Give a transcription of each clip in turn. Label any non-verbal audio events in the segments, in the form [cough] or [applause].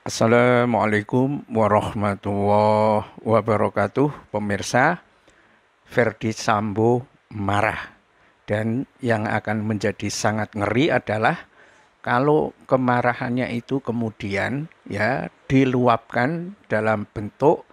Assalamualaikum warahmatullahi wabarakatuh. Pemirsa, Ferdi Sambo marah. Dan yang akan menjadi sangat ngeri adalah kalau kemarahannya itu kemudian ya diluapkan dalam bentuk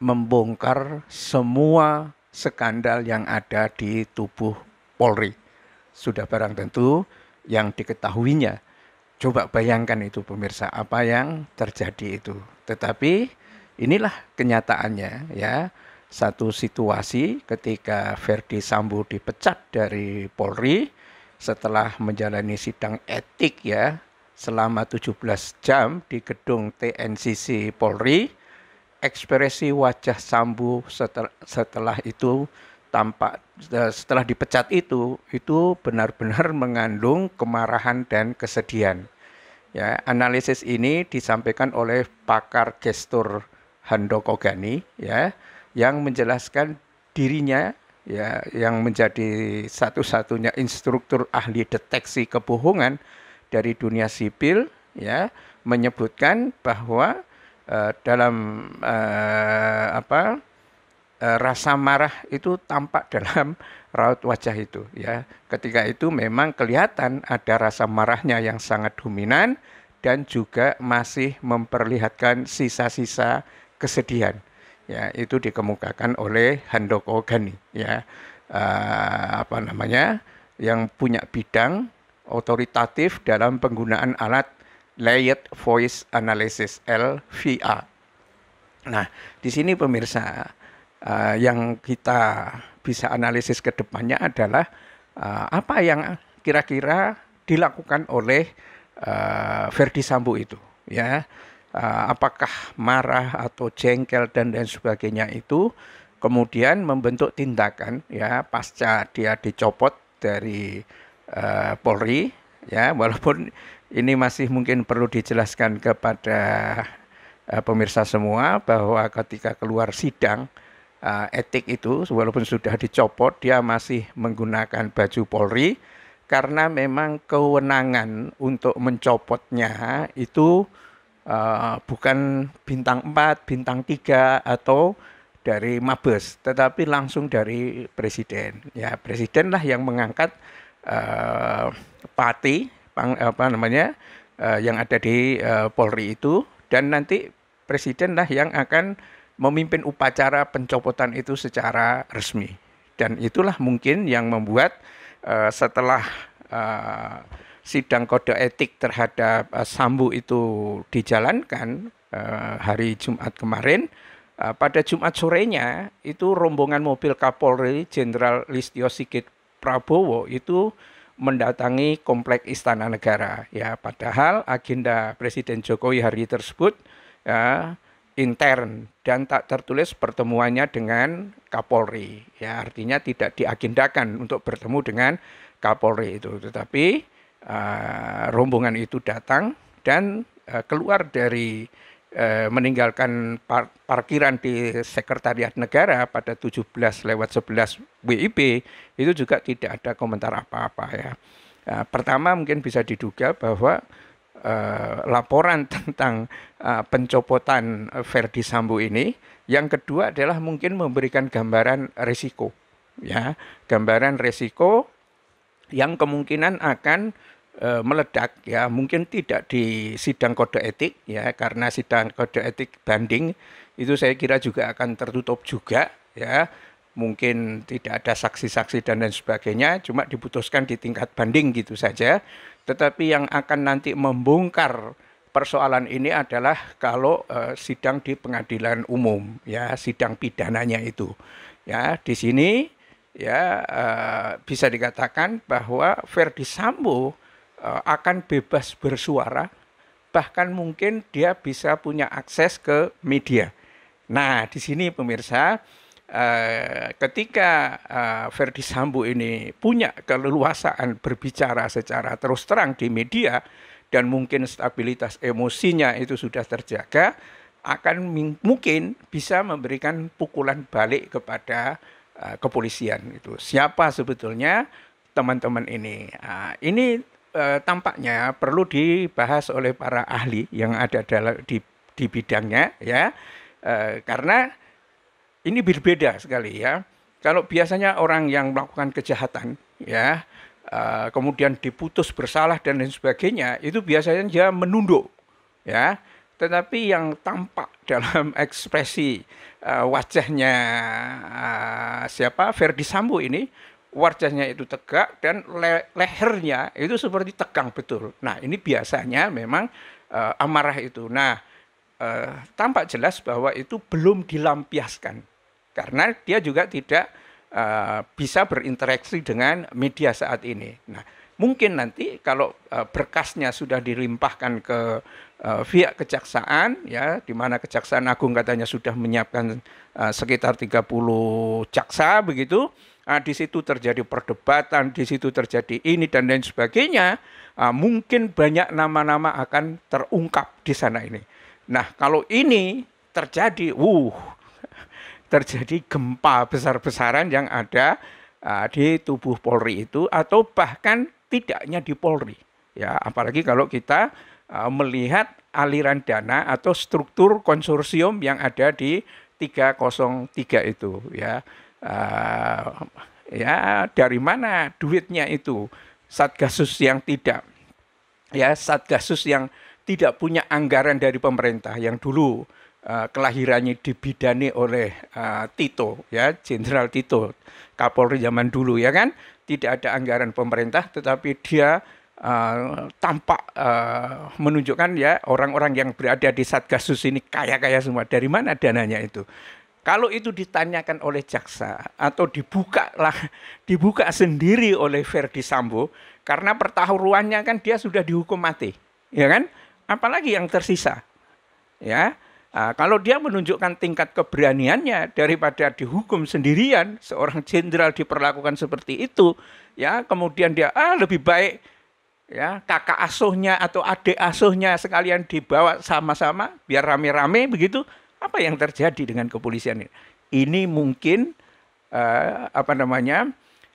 membongkar semua skandal yang ada di tubuh Polri. Sudah barang tentu yang diketahuinya Coba bayangkan itu pemirsa apa yang terjadi itu. Tetapi inilah kenyataannya ya. Satu situasi ketika Verdi Sambo dipecat dari Polri setelah menjalani sidang etik ya selama 17 jam di gedung TNCC Polri ekspresi wajah Sambo setel setelah itu tampak eh, setelah dipecat itu itu benar-benar [laughs] mengandung kemarahan dan kesedihan. Ya, analisis ini disampaikan oleh pakar gestur Handoko Gani ya yang menjelaskan dirinya ya yang menjadi satu-satunya instruktur ahli deteksi kebohongan dari dunia sipil ya menyebutkan bahwa uh, dalam uh, apa Eh, rasa marah itu tampak [laughs] dalam raut wajah itu ya. Ketika itu memang kelihatan ada rasa marahnya yang sangat dominan dan juga masih memperlihatkan sisa-sisa kesedihan. Ya, itu dikemukakan oleh Handoko Gani ya. Eh, apa namanya? yang punya bidang otoritatif dalam penggunaan alat Layered Voice Analysis LVA. Nah, di sini pemirsa uh, yang kita bisa analisis ke depannya adalah uh, apa yang kira-kira dilakukan oleh uh, Verdi Sambo itu ya uh, apakah marah atau jengkel dan lain sebagainya itu kemudian membentuk tindakan ya pasca dia dicopot dari uh, Polri ya walaupun ini masih mungkin perlu dijelaskan kepada uh, pemirsa semua bahwa ketika keluar sidang uh, etik itu walaupun sudah dicopot dia masih menggunakan baju Polri karena memang kewenangan untuk mencopotnya itu uh, bukan bintang 4, bintang 3 atau dari Mabes, tetapi langsung dari presiden. Ya, presiden lah yang mengangkat uh, pati pang, apa namanya uh, yang ada di uh, Polri itu dan nanti presiden lah yang akan memimpin upacara pencopotan itu secara resmi. Dan itulah mungkin yang membuat uh, setelah uh, sidang kode etik terhadap uh, Sambu itu dijalankan uh, hari Jumat kemarin, uh, pada Jumat sorenya itu rombongan mobil Kapolri Jenderal Listio Sigit Prabowo itu mendatangi komplek Istana Negara. Ya, padahal agenda Presiden Jokowi hari tersebut ya, intern dan tak tertulis pertemuannya dengan Kapolri. Ya, artinya tidak diagendakan untuk bertemu dengan Kapolri itu, tetapi uh, rombongan itu datang dan uh, keluar dari uh, meninggalkan par parkiran di Sekretariat Negara pada 17 lewat 11 WIB itu juga tidak ada komentar apa-apa ya. Uh, pertama mungkin bisa diduga bahwa uh, laporan [laughs] tentang uh, pencopotan Verdi Sambo ini. Yang kedua adalah mungkin memberikan gambaran risiko, ya, gambaran risiko yang kemungkinan akan eh, meledak, ya, mungkin tidak di sidang kode etik, ya, karena sidang kode etik banding itu saya kira juga akan tertutup juga, ya mungkin tidak ada saksi-saksi dan lain sebagainya, cuma diputuskan di tingkat banding gitu saja. Tetapi yang akan nanti membongkar persoalan ini adalah kalau uh, sidang di pengadilan umum, ya sidang pidananya itu. Ya, di sini ya uh, bisa dikatakan bahwa Verdi Sambo uh, akan bebas bersuara, bahkan mungkin dia bisa punya akses ke media. Nah, di sini pemirsa uh, ketika uh, eh, Verdi Sambo ini punya keleluasaan berbicara secara terus terang di media dan mungkin stabilitas emosinya itu sudah terjaga, akan mungkin bisa memberikan pukulan balik kepada uh, kepolisian itu. Siapa sebetulnya teman-teman ini? Uh, ini uh, tampaknya perlu dibahas oleh para ahli yang ada dalam di di bidangnya ya. Uh, karena ini berbeda sekali ya. Kalau biasanya orang yang melakukan kejahatan ya uh, kemudian diputus bersalah dan lain sebagainya itu biasanya dia menunduk ya. Tetapi yang tampak [laughs] dalam ekspresi uh, wajahnya uh, siapa Verdi Sambo ini wajahnya itu tegak dan le lehernya itu seperti tegang betul. Nah, ini biasanya memang uh, amarah itu. Nah, uh, tampak jelas bahwa itu belum dilampiaskan karena dia juga tidak uh, bisa berinteraksi dengan media saat ini. Nah, mungkin nanti kalau uh, berkasnya sudah dilimpahkan ke uh, pihak kejaksaan ya di mana kejaksaan agung katanya sudah menyiapkan uh, sekitar 30 jaksa begitu uh, di situ terjadi perdebatan, di situ terjadi ini dan lain sebagainya, uh, mungkin banyak nama-nama akan terungkap di sana ini. Nah, kalau ini terjadi, wuh, terjadi gempa besar-besaran yang ada uh, di tubuh Polri itu atau bahkan tidaknya di Polri. Ya, apalagi kalau kita uh, melihat aliran dana atau struktur konsorsium yang ada di 303 itu ya. Uh, ya, dari mana duitnya itu? Satgasus yang tidak ya, Satgasus yang tidak punya anggaran dari pemerintah yang dulu Eh, kelahirannya dibidani oleh uh, Tito ya Jenderal Tito Kapolri zaman dulu ya kan tidak ada anggaran pemerintah tetapi dia uh, tampak uh, menunjukkan ya orang-orang yang berada di Satgasus ini kaya-kaya semua dari mana dananya itu kalau itu ditanyakan oleh jaksa atau dibuka lah dibuka sendiri oleh Verdi Sambo karena pertaruhannya kan dia sudah dihukum mati ya kan apalagi yang tersisa ya Nah, kalau dia menunjukkan tingkat keberaniannya daripada dihukum sendirian, seorang jenderal diperlakukan seperti itu, ya kemudian dia ah lebih baik ya kakak asuhnya atau adik asuhnya sekalian dibawa sama-sama biar rame-rame begitu. Apa yang terjadi dengan kepolisian ini? Ini mungkin eh, apa namanya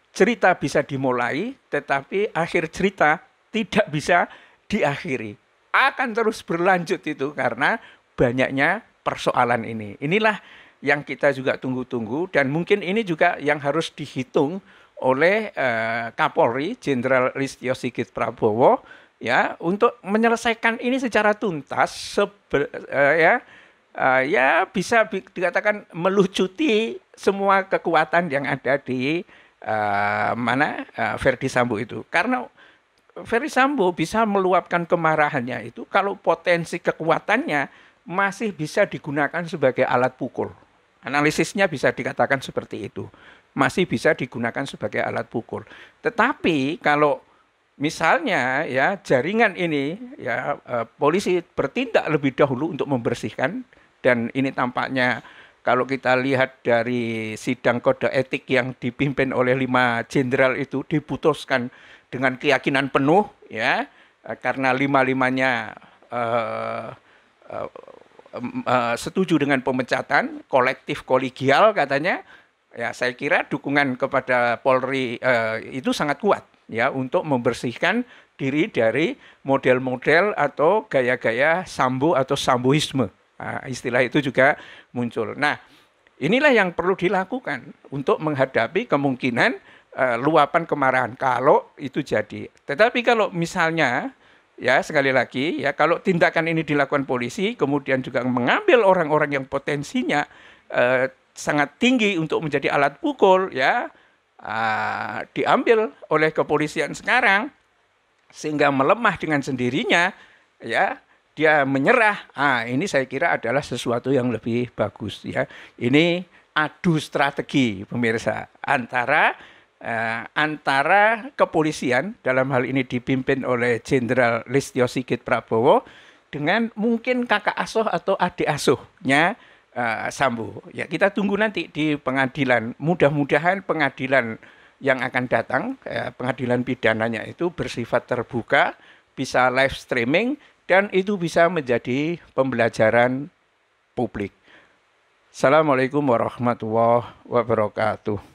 cerita bisa dimulai, tetapi akhir cerita tidak bisa diakhiri akan terus berlanjut itu karena banyaknya persoalan ini. Inilah yang kita juga tunggu-tunggu dan mungkin ini juga yang harus dihitung oleh eh, Kapolri Jenderal Listio Sigit Prabowo ya untuk menyelesaikan ini secara tuntas sebe, eh, ya eh, ya bisa dikatakan melucuti semua kekuatan yang ada di eh, mana eh, Verdi Sambo itu karena Verdi Sambo bisa meluapkan kemarahannya itu kalau potensi kekuatannya masih bisa digunakan sebagai alat pukul. Analisisnya bisa dikatakan seperti itu. Masih bisa digunakan sebagai alat pukul. Tetapi kalau misalnya ya jaringan ini ya e, polisi bertindak lebih dahulu untuk membersihkan dan ini tampaknya kalau kita lihat dari sidang kode etik yang dipimpin oleh lima jenderal itu diputuskan dengan keyakinan penuh ya e, karena lima limanya eh, eh, Eh, setuju dengan pemecatan kolektif kolegial katanya ya saya kira dukungan kepada Polri uh, itu sangat kuat ya untuk membersihkan diri dari model-model atau gaya-gaya sambu atau sambuisme uh, istilah itu juga muncul. Nah inilah yang perlu dilakukan untuk menghadapi kemungkinan uh, luapan kemarahan kalau itu jadi. Tetapi kalau misalnya ya sekali lagi ya kalau tindakan ini dilakukan polisi kemudian juga mengambil orang-orang yang potensinya eh, sangat tinggi untuk menjadi alat pukul ya eh, diambil oleh kepolisian sekarang sehingga melemah dengan sendirinya ya dia menyerah ah ini saya kira adalah sesuatu yang lebih bagus ya ini adu strategi pemirsa antara eh, antara kepolisian dalam hal ini dipimpin oleh Jenderal Listio Sigit Prabowo dengan mungkin kakak asuh atau adik asuhnya eh, Sambo. Ya kita tunggu nanti di pengadilan. Mudah-mudahan pengadilan yang akan datang eh, pengadilan pidananya itu bersifat terbuka, bisa live streaming dan itu bisa menjadi pembelajaran publik. Assalamualaikum warahmatullahi wabarakatuh.